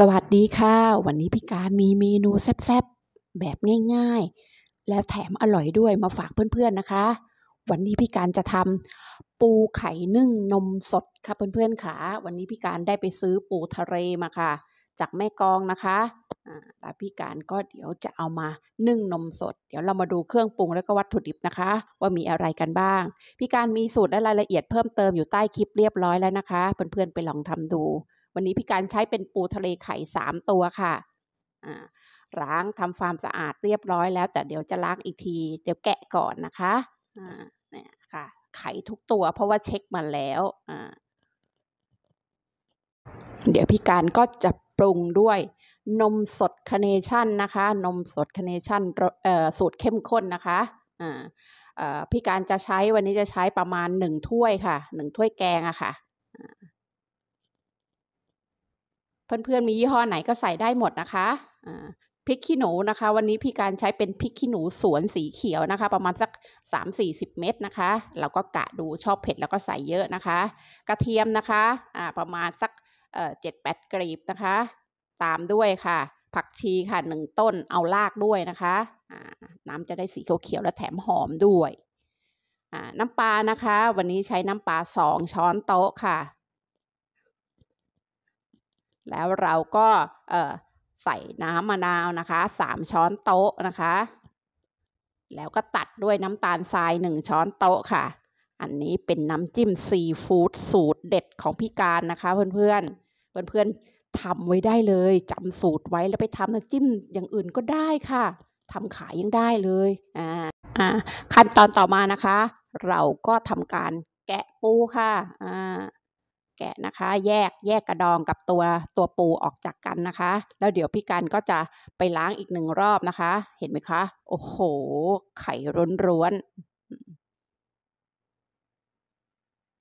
สวัสดีค่ะ วันนี้พี่การมีเมนูแซ่บๆแบบง่ายๆ และแถมอร่อยด้วยมาฝากเพื่อนๆนะคะ วันนี้พี่การจะทำปูไข่นึ่งนมสดค่ะเพื่อนๆค่ะวันนี้พี่การได้ไปซื้อปูทะเลมาค่ะ จากแม่กองนะคะแล้วพี่การก็เดี๋ยวจะเอามานึ่งนมสด เดี๋ยวเรามาดูเครื่องปรุงแล้วก็วัตถุดิบนะคะ ว่ามีอะไรกันบ้าง พี่การมีสูตรและรายละเอียดเพิ่มเติมอยู่ใต้คลิปเรียบร้อยแล้วนะคะ เพื่อนๆไปลองทำดูวันนี้พี่การใช้เป็นปูทะเลไข่สามตัวค่ะ อ่า ล้างทำความสะอาดเรียบร้อยแล้ว แต่เดี๋ยวจะล้างอีกที เดี๋ยวแกะก่อนนะคะ อ่า เนี่ยค่ะ ไข่ทุกตัวเพราะว่าเช็คมาแล้ว อ่า เดี๋ยวพี่การก็จะปรุงด้วย นมสดคเนชั่นนะคะ นมสดคเนชั่นสูตรเข้มข้นนะคะพี่การจะใช้วันนี้จะใช้ประมาณหนึ่งถ้วยค่ะ หนึ่งถ้วยแกงอะค่ะเพื่อนๆ มียี่ห้อไหนก็ใส่ได้หมดนะคะพริกขี้หนูนะคะ วันนี้พี่การใช้เป็นพริกขี้หนูสวนสีเขียวนะคะ ประมาณสัก3-40 เม็ดนะคะ เราก็กะดูชอบเผ็ดแล้วก็ใส่เยอะนะคะ กระเทียมนะคะะประมาณสักเจ็ดแปดกรีบนะคะ ตามด้วยค่ะ ผักชีค่ะหนึ่งต้นเอารากด้วยนะคะ น้ำจะได้สีเขียวๆและแถมหอมด้วย น้ำปลานะคะ วันนี้ใช้น้ำปลาสองช้อนโต๊ะค่ะแล้วเราก็ใส่น้ำมะนาวนะคะ3ช้อนโต๊ะนะคะ แล้วก็ตัดด้วยน้ำตาลทราย 1 ช้อนโต๊ะค่ะ อันนี้เป็นน้ำจิ้มซีฟู้ดสูตรเด็ดของพี่การนะคะเพื่อนๆเพื่อนๆทำไว้ได้เลยจำสูตรไว้แล้วไปทำน้ำจิ้มอย่างอื่นก็ได้ค่ะทำขายยังได้เลย อ่าอ่า ขั้นตอนต่อมานะคะ เราก็ทำการแกะปูค่ะอ่าแกะนะคะแยกแยกกระดองกับตัวตัวปูออกจากกันนะคะ แล้วเดี๋ยวพี่กันก็จะไปล้างอีกหนึ่งรอบนะคะ เห็นไหมคะ โอ้โห ไข่ร้วน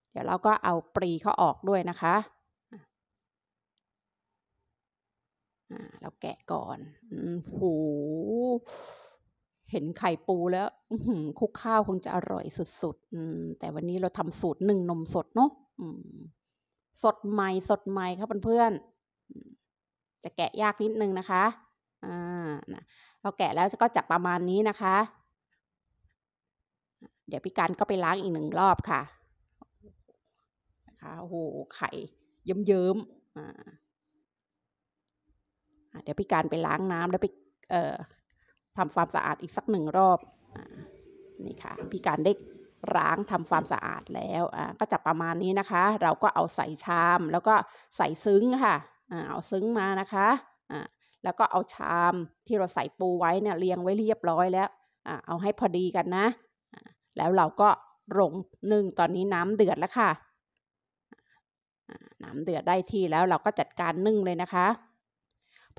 ๆเดี๋ยวเราก็เอาปรีเขาออกด้วยนะคะเราแกะก่อนโหเห็นไข่ปูแล้วคุกข้าวคงจะอร่อยสุดๆแต่วันนี้เราทำสูตรหนึ่งนมสดเนาะสดใหม่สดใหม่ครับเพื่อนๆ จะแกะยากนิดนึงนะคะ อ่านะเราแกะแล้วก็จะประมาณนี้นะคะ เดี๋ยวพี่การก็ไปล้างอีกหนึ่งรอบค่ะ นะคะโอ้โหไข่เยิ้มๆเดี๋ยวพี่การไปล้างน้ำแล้วไปเอ่อทำความสะอาดอีกสักหนึ่งรอบอนี่ค่ะพี่การได้ล้างทำความสะอาดแล้ว อ่าก็จะประมาณนี้นะคะ เราก็เอาใส่ชามแล้วก็ใส่ซึ้งค่ะ อ่าเอาซึ้งมานะคะอ่าแล้วก็เอาชามที่เราใส่ปูไว้เนี่ยเรียงไว้เรียบร้อยแล้วอ่าเอาให้พอดีกันนะ แล้วเราก็ลงนึ่งตอนนี้น้ำเดือดแล้วค่ะน้ำเดือดได้ที่แล้วเราก็จัดการนึ่งเลยนะคะ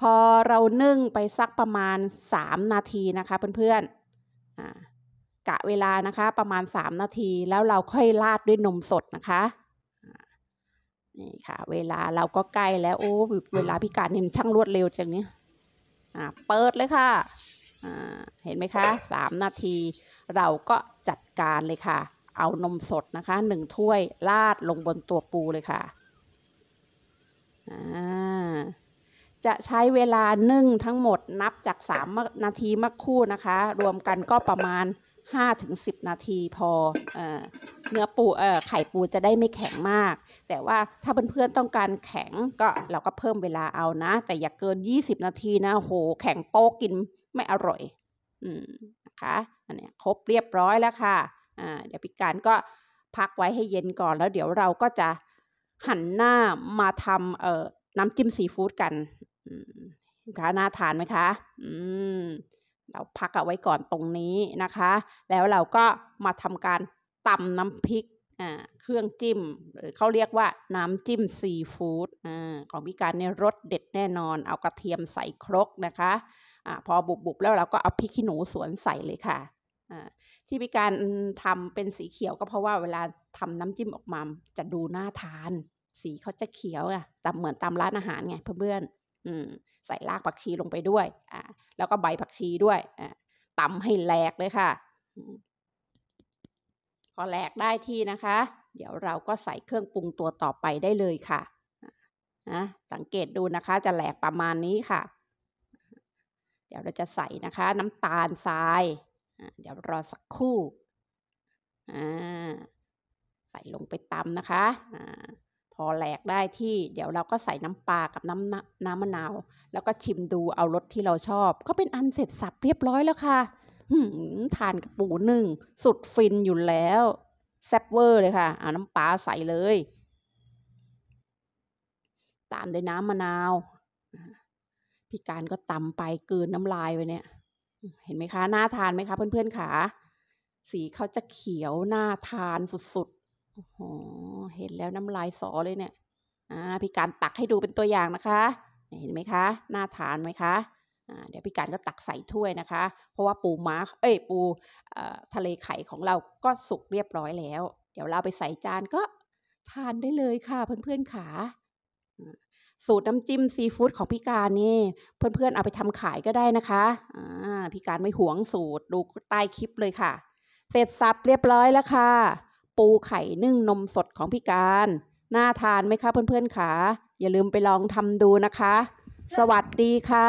พอเรานึ่งไปสักประมาณ 3 นาทีนะคะ เพื่อนๆะเวลานะคะประมาณ 3 นาทีแล้วเราค่อยราดด้วยนมสดนะคะนี่ค่ะ เวลาเราก็ใกล้แล้วโอ้เวลาพิการเนี่ยมันช่างรวดเร็วจังเนี้ยอ่า เปิดเลยค่ะอ่าเห็นไหมคะสามนาทีเราก็จัดการเลยค่ะ เอานมสดนะคะหนึ่งถ้วยราดลงบนตัวปูเลยค่ะอ่าจะใช้เวลานึ่งทั้งหมดนับจากสามนาทีมักคู่นะคะ รวมกันก็ประมาณห้าถึงสิบนาทีพออเนื้อปูไข่ปูจะได้ไม่แข็งมาก แต่ว่าถ้าเพื่อนๆ ต้องการแข็งก็เราก็เพิ่มเวลาเอานะ แต่อย่าเกินยี่สิบนาทีนะโห แข็งโป๊กกินไม่อร่อย อืมนะคะ อันนี้ครบเรียบร้อยแล้วค่ะ อ่า เดี๋ยวพิการก็พักไว้ให้เย็นก่อนแล้วเดี๋ยวเราก็จะหันหน้ามาทำเอ่อน้ำจิ้มซีฟู้ดกันคะน่าทานไหมคะ อืมเราพักเอาไว้ก่อนตรงนี้นะคะ แล้วเราก็มาทำการตำน้ำพริกเครื่องจิ้มหรือเขาเรียกว่าน้ำจิ้มซีฟู้ดของพิการเนี่ยรสเด็ดแน่นอน เอากระเทียมใส่ครกนะคะอาพอบุบๆแล้วเราก็เอาพริกขี้หนูสวนใส่เลยค่ะ ที่พิการทำเป็นสีเขียวก็เพราะว่าเวลาทำน้ำจิ้มออกมา จะดูน่าทาน สีเขาจะเขียวอะแต่เหมือนตามร้านอาหารไงเพื่อนืใส่รากผักชีลงไปด้วยอ่าแล้วก็ใบผักชีด้วยอ่าตำให้แหลกเลยค่ะ พอแหลกได้ที่นะคะ เดี๋ยวเราก็ใส่เครื่องปรุงตัวต่อไปได้เลยค่ะ นะ สังเกตดูนะคะ จะแหลกประมาณนี้ค่ะ เดี๋ยวเราจะใส่นะคะ น้ำตาลทราย เดี๋ยวรอสักครู่ ใส่ลงไปตำนะคะพอแหลกได้ที่เดี๋ยวเราก็ใส่น้ำปลากับน้ำน้ำมะนาว แล้วก็ชิมดูเอารสที่เราชอบ ก็เป็นอันเสร็จสับเรียบร้อยแล้วค่ะทานกับปูนึ่ง สุดฟินอยู่แล้ว แซ่บเวอร์เลยค่ะเอาน้ำปลาใส่เลย ตามด้วยน้ำมะนาว พี่การก็ตำไปกืนน้ำลายไปเนี่ย เห็นไหมคะน่าทานไหมคะเพื่อนๆขาสีเขาจะเขียวน่าทานสุดๆโอ้โหเห็นแล้วน้ำลายสอเลยเนี่ยอ่าพี่การตักให้ดูเป็นตัวอย่างนะคะ เห็นไหมคะน่าทานไหมคะ เดี๋ยวพี่การก็ตักใส่ถ้วยนะคะ เพราะว่าปูม์าเอ้ย ปูทะเลไข่ของเราก็สุกเรียบร้อยแล้ว เดี๋ยวเราไปใส่จานก็ทานได้เลยค่ะ เพื่อนๆขา สูตรน้ำจิ้มซีฟู้ดของพี่การนี่ เพื่อนๆเอาไปทำขายก็ได้นะคะพี่การไม่หวงสูตร ดูใต้คลิปเลยค่ะ เสร็จสับเรียบร้อยแล้วค่ะปูไข่นึ่งนมสดของพี่การน่าทานไหมคะเพื่อนๆขา อย่าลืมไปลองทำดูนะคะ สวัสดีค่ะ